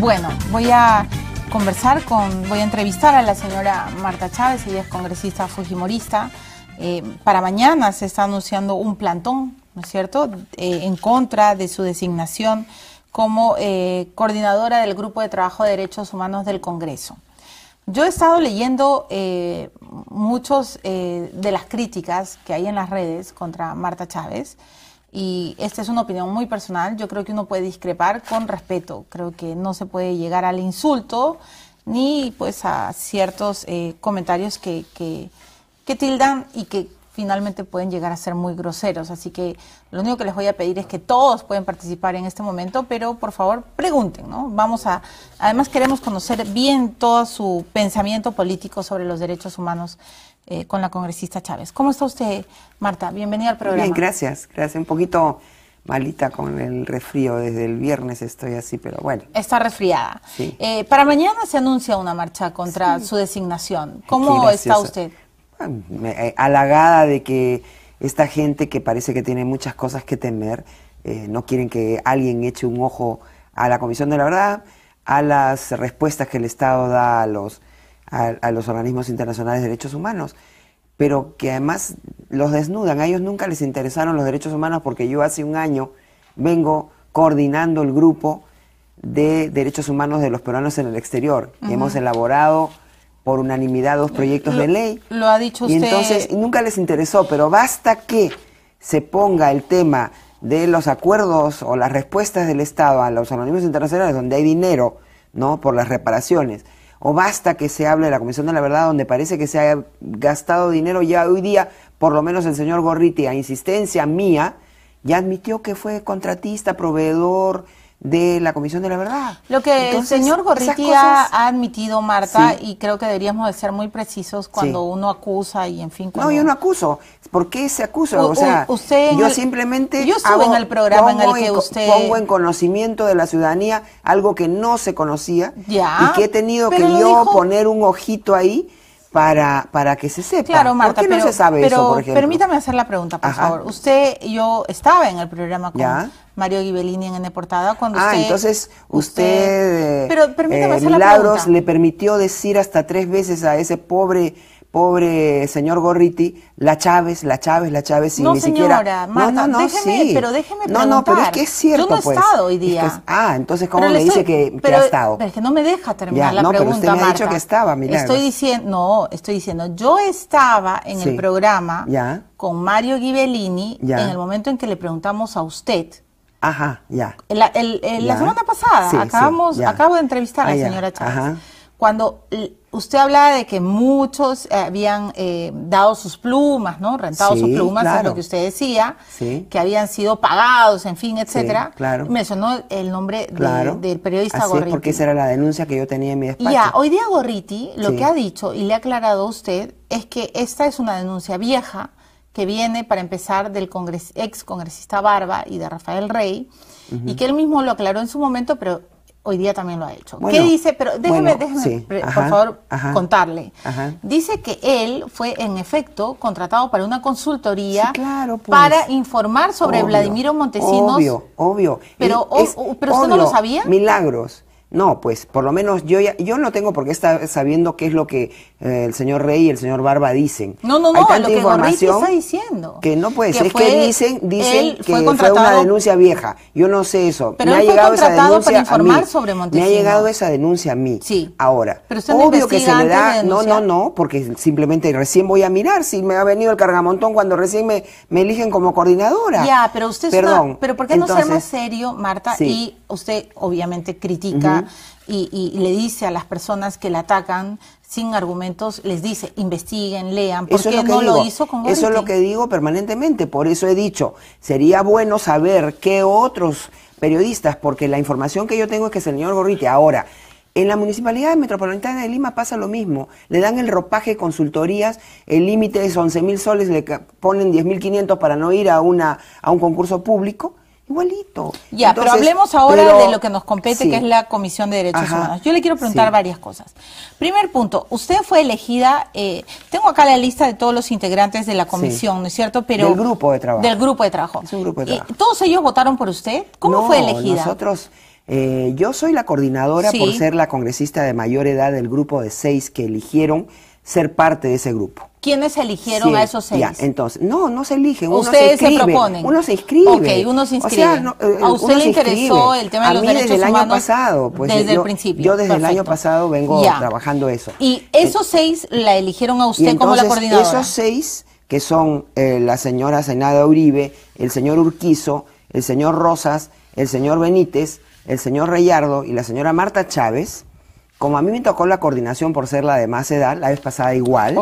Bueno, voy a conversar con, voy a entrevistar a la señora Marta Chávez, ella es congresista fujimorista. Eh, para mañana se está anunciando un plantón, ¿no es cierto?, eh, en contra de su designación como eh, coordinadora del Grupo de Trabajo de Derechos Humanos del Congreso. Yo he estado leyendo muchas muchos de las críticas que hay en las redes contra Marta Chávez y esta es una opinión muy personal, yo creo que uno puede discrepar con respeto, creo que no se puede llegar al insulto ni pues a ciertos eh, comentarios que, tildan y que finalmente pueden llegar a ser muy groseros. Así que lo único que les voy a pedir es que todos pueden participar en este momento, pero por favor pregunten, ¿no? Vamos a, además queremos conocer bien todo su pensamiento político sobre los derechos humanos eh, con la congresista Chávez. ¿Cómo está usted, Marta? Bienvenida al programa. Bien, gracias. Gracias. Un poquito malita con el resfrío. Desde el viernes estoy así, pero bueno. Está resfriada. Eh, para mañana se anuncia una marcha contra su designación. ¿Cómo está usted? Alagada eh, halagada de que esta gente que parece que tiene muchas cosas que temer, no quieren que alguien eche un ojo a la Comisión de la Verdad, a las respuestas que el Estado da a los a, los organismos internacionales de derechos humanos, pero que además los desnudan. A ellos nunca les interesaron los derechos humanos porque yo hace un año vengo coordinando el grupo de derechos humanos de los peruanos en el exterior. Hemos elaborado por unanimidad dos proyectos de ley. Lo ha dicho usted. Y entonces nunca les interesó, pero basta que se ponga el tema de los acuerdos o las respuestas del Estado a los organismos internacionales donde hay dinero, ¿no? Por las reparaciones, o basta que se hable de la Comisión de la Verdad, donde parece que se ha gastado dinero ya hoy día, por lo menos el señor Gorriti, a insistencia mía, ya admitió que fue contratista, proveedor, de la Comisión de la Verdad. Lo que el señor Gorriti ha admitido, Marta, y creo que deberíamos de ser muy precisos cuando uno acusa y, en fin... Cuando... No, yo no acuso. ¿Por qué se acusa? O, sea, yo simplemente... Yo en el programa en el que usted... Pongo en conocimiento de la ciudadanía algo que no se conocía y que he tenido que yo poner un ojito ahí para, para que se sepa. Claro, pero, se sabe eso, por Permítame hacer la pregunta, por favor. Usted, yo estaba en el programa con Mario Ghibellini en portada, cuando ah, usted... Ah, entonces usted... pero permítame eh, hacer la Milagros le permitió decir hasta tres veces a ese pobre pobre señor Gorriti, la Chávez, la Chávez, la Chávez, sin ni siquiera. no, no, no, déjeme, sí. pero déjeme preguntar. No, no, pero es que es cierto, Yo no he pues. estado hoy día. ah, entonces, ¿cómo le dice que, ha estado? Pero es que no me deja terminar la no, pregunta, pero usted me ha dicho que estaba, mira. Estoy diciendo, no, estoy diciendo, yo estaba en el programa con Mario Ghibellini en el momento en que le preguntamos a usted. Ajá, ya. La, el, la semana pasada acabamos, acabo de entrevistar a la ah, señora Chávez. Ajá cuando usted hablaba de que muchos eh, habían eh, dado sus plumas, ¿no? Rentado sus plumas, es lo que usted decía, que habían sido pagados, en fin, etcétera. claro. mencionó el nombre del periodista Así Gorriti. Es porque esa era la denuncia que yo tenía en mi despacho. Ya, hoy día Gorriti lo que ha dicho y le ha aclarado a usted es que esta es una denuncia vieja que viene para empezar del congres ex congresista Barba y de Rafael Rey, y que él mismo lo aclaró en su momento, pero hoy día también lo ha hecho. ¿Qué dice? Pero déjeme, déjeme por favor, contarle. Dice que él fue, en efecto, contratado para una consultoría pues. para informar sobre Vladimiro Montesinos. Obvio, obvio. Pero, pero usted no lo sabía. Milagros. No, pues por lo menos yo yo no tengo por qué estar sabiendo qué es lo que eh, el señor Rey y el señor Barba dicen. No, no, no, lo que información está diciendo. Que no puede ser, es que dicen, dicen que fue, una denuncia vieja. Yo no sé eso. Pero me ha llegado esa denuncia informar sobre Me ha llegado esa denuncia a mí. Sí. Ahora, pero usted obvio que se le da, no, no, no, porque simplemente recién voy a mirar si me ha venido el cargamontón cuando recién me, eligen como coordinadora. Ya, pero usted Perdón. pero ¿por qué no ser más serio, Marta? Y usted obviamente critica y, le dice a las personas que la atacan sin argumentos, les dice, investiguen, lean, porque no lo hizo con Eso es lo que digo permanentemente, por eso he dicho, sería bueno saber qué otros periodistas, porque la información que yo tengo es que el señor Gorriti ahora... En la Municipalidad Metropolitana de Lima pasa lo mismo. Le dan el ropaje, consultorías, el límite es 11 mil soles, le ponen mil 500 para no ir a, una, a un concurso público Igualito. Ya, pero hablemos ahora de lo que nos compete, que es la Comisión de Derechos Humanos. Yo le quiero preguntar varias cosas. Primer punto, usted fue elegida, eh, tengo acá la lista de todos los integrantes de la comisión, ¿no es cierto? Pero del grupo de trabajo. Del grupo de trabajo. grupo ¿Todos ellos votaron por usted? ¿Cómo fue elegida? Nosotros, eh, yo soy la coordinadora por ser la congresista de mayor edad del grupo de seis que eligieron ser parte de ese grupo. ¿Quiénes eligieron a esos seis? entonces, no, no se eligen. Uno Ustedes se, proponen. Uno se inscribe. Ok, uno se inscribe. Eh, a usted le interesó el tema de los derechos desde año pasado, pues, desde el principio. Yo desde el año pasado vengo trabajando eso. ¿Y esos seis la eligieron a usted como la coordinadora? Esos seis, que son eh, la señora Senada Uribe, el señor Urquizo, el señor Rosas, el señor Benítez, el señor Reyardo y la señora Marta Chávez, como a mí me tocó la coordinación por ser la de más edad, la vez pasada igual.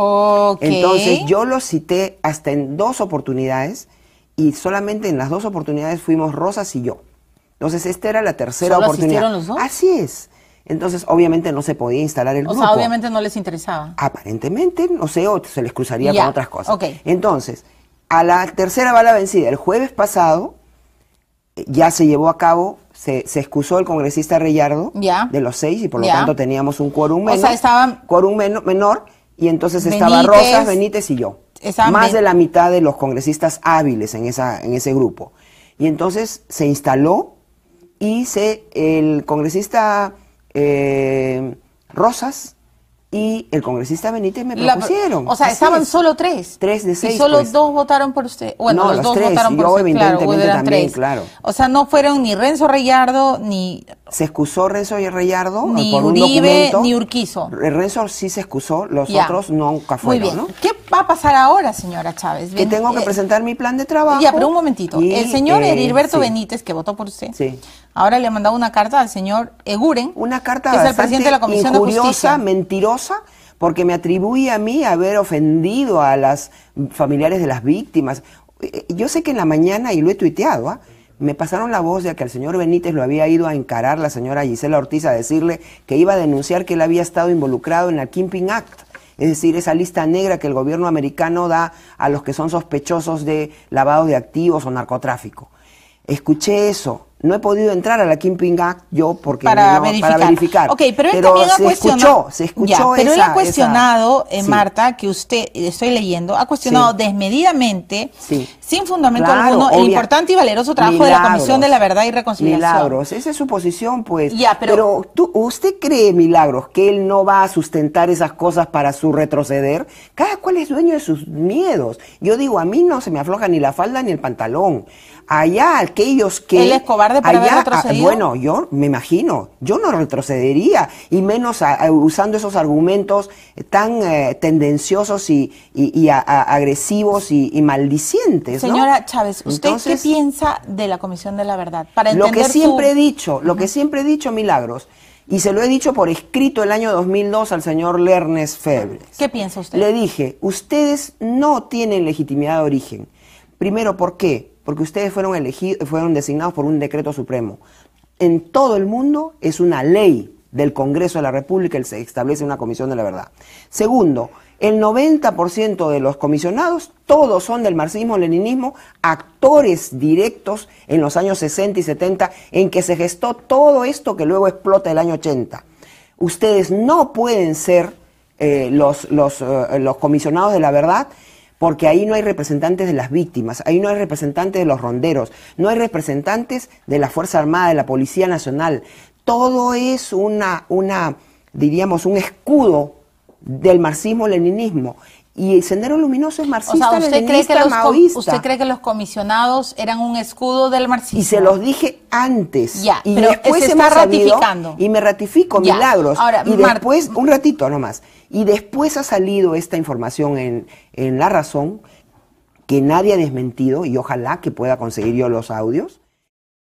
Entonces yo lo cité hasta en dos oportunidades y solamente en las dos oportunidades fuimos Rosas y yo. Entonces esta era la tercera oportunidad. Los dos? Así es. Entonces, obviamente no se podía instalar el o O sea, obviamente no les interesaba. Aparentemente, no sé, se les cruzaría por con otras cosas. Okay. Entonces, a la tercera bala vencida, el jueves pasado, eh, ya se llevó a cabo se, excusó el congresista Reyardo de los seis y por lo tanto teníamos un quórum menor. O menor y entonces estaban estaba Rosas, Benítez y yo. Más de la mitad de los congresistas hábiles en, esa, en ese grupo. Y entonces se instaló y se, el congresista eh, Rosas y el congresista Benítez me propusieron. o sea, estaban solo tres. Tres de seis. Y solo pues. dos votaron por usted. Bueno, los, dos votaron por yo usted. Evidentemente también, claro. O sea, no fueron ni Renzo Reyardo ni se excusó Renzo y Reyardo ni por un documento. Ni Urquizo. Renzo sí se excusó, los otros nunca fueron. bien. ¿Qué va a pasar ahora, señora Chávez? Que tengo que eh, presentar mi plan de trabajo. Ya, pero un momentito. el señor eh, Heriberto Benítez, que votó por usted, ahora le ha mandado una carta al señor Eguren, una carta que es presidente de la Comisión de Justicia. mentirosa, porque me atribuye a mí haber ofendido a las familiares de las víctimas. Eh, yo sé que en la mañana, y lo he tuiteado, ¿ah? me pasaron la voz de que el señor Benítez lo había ido a encarar la señora Gisela Ortiz a decirle que iba a denunciar que él había estado involucrado en el Kimping Act, es decir, esa lista negra que el gobierno americano da a los que son sospechosos de lavado de activos o narcotráfico. Escuché eso no he podido entrar a la Kimping Act yo porque para, verificar. para verificar. Ok, pero él también ha cuestionado. Escuchó, se escuchó Pero él ha cuestionado, eh, Marta, que usted, eh, estoy leyendo, ha cuestionado desmedidamente, sin fundamento alguno, el importante y valeroso trabajo de la Comisión de la Verdad y Reconciliación. Milagros, esa es su posición, pues. Ya, pero, ¿usted cree, Milagros, que él no va a sustentar esas cosas para su retroceder? Cada cual es dueño de sus miedos. Yo digo, a mí no se me afloja ni la falda ni el pantalón allá aquellos que... Él es cobarde para ah, Bueno, yo me imagino, yo no retrocedería, y menos usando esos argumentos eh, tan eh, tendenciosos y, agresivos y, maldicientes. Señora Chávez, ¿usted qué piensa de la Comisión de la Verdad? Para lo que siempre he dicho, lo que siempre he dicho, Milagros, y se lo he dicho por escrito el año 2002 al señor Lernes Febres. ¿Qué piensa usted? Le dije, ustedes no tienen legitimidad de origen. Primero, ¿por qué? porque ustedes fueron, elegidos, fueron designados por un decreto supremo. En todo el mundo es una ley del Congreso de la República el se establece una comisión de la verdad. Segundo, el 90% de los comisionados, todos son del marxismo-leninismo, actores directos en los años 60 y 70 en que se gestó todo esto que luego explota el año 80. Ustedes no pueden ser eh, los, eh, los comisionados de la verdad porque ahí no hay representantes de las víctimas, ahí no hay representantes de los ronderos, no hay representantes de la Fuerza Armada, de la Policía Nacional. Todo es una, una diríamos, un escudo del marxismo-leninismo y el Sendero Luminoso es marxista, ¿usted cree, que los, ¿Usted cree que los comisionados eran un escudo del marxismo? Y se los dije antes. Ya, y después se está ratificando. y me ratifico, milagros. Ahora, y después, un ratito nomás. Y después ha salido esta información en La Razón, que nadie ha desmentido, y ojalá que pueda conseguir yo los audios,